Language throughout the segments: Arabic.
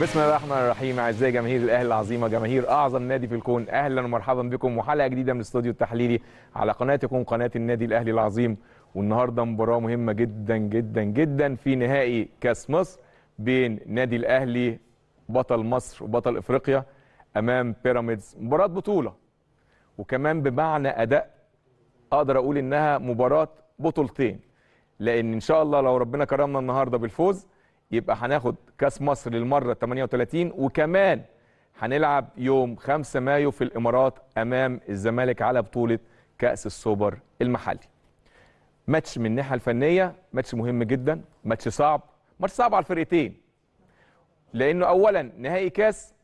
بسم الله الرحمن الرحيم اعزائي جماهير الاهلي العظيمه جماهير اعظم نادي في الكون اهلا ومرحبا بكم وحلقه جديده من الاستوديو التحليلي على قناتكم قناه النادي الاهلي العظيم والنهارده مباراه مهمه جدا جدا جدا في نهائي كاس مصر بين نادي الاهلي بطل مصر وبطل افريقيا امام بيراميدز مباراه بطوله وكمان بمعنى اداء اقدر اقول انها مباراه بطولتين لان ان شاء الله لو ربنا كرمنا النهارده بالفوز يبقى هناخد كاس مصر للمره 38 وكمان هنلعب يوم 5 مايو في الامارات امام الزمالك على بطوله كاس السوبر المحلي. ماتش من الناحيه الفنيه ماتش مهم جدا، ماتش صعب، ماتش صعب على الفرقتين. لانه اولا نهائي كاس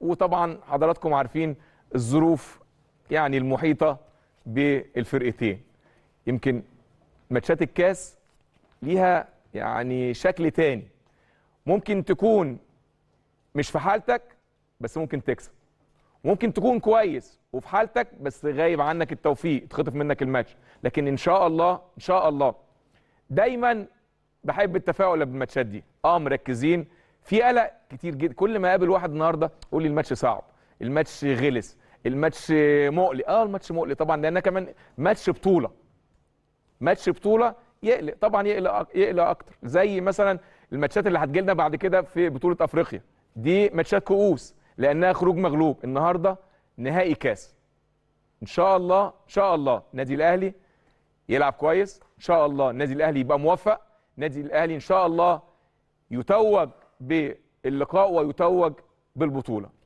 وطبعا حضراتكم عارفين الظروف يعني المحيطه بالفرقتين. يمكن ماتشات الكاس ليها يعني شكل تاني ممكن تكون مش في حالتك بس ممكن تكسب ممكن تكون كويس وفي حالتك بس غايب عنك التوفيق اتخطف منك الماتش لكن ان شاء الله ان شاء الله دايما بحب التفاؤل بالماتشات دي اه مركزين في قلق كتير جدا كل ما اقابل واحد النهارده يقول لي الماتش صعب الماتش غلس الماتش مقلق اه الماتش مقلق طبعا لان كمان ماتش بطوله ماتش بطوله يقلق طبعا يقلق يقلق اكتر زي مثلا الماتشات اللي هتجي لنا بعد كده في بطوله افريقيا دي ماتشات كؤوس لانها خروج مغلوب النهارده نهائي كاس ان شاء الله ان شاء الله نادي الاهلي يلعب كويس ان شاء الله النادي الاهلي يبقى موفق نادي الاهلي ان شاء الله يتوج باللقاء ويتوج بالبطوله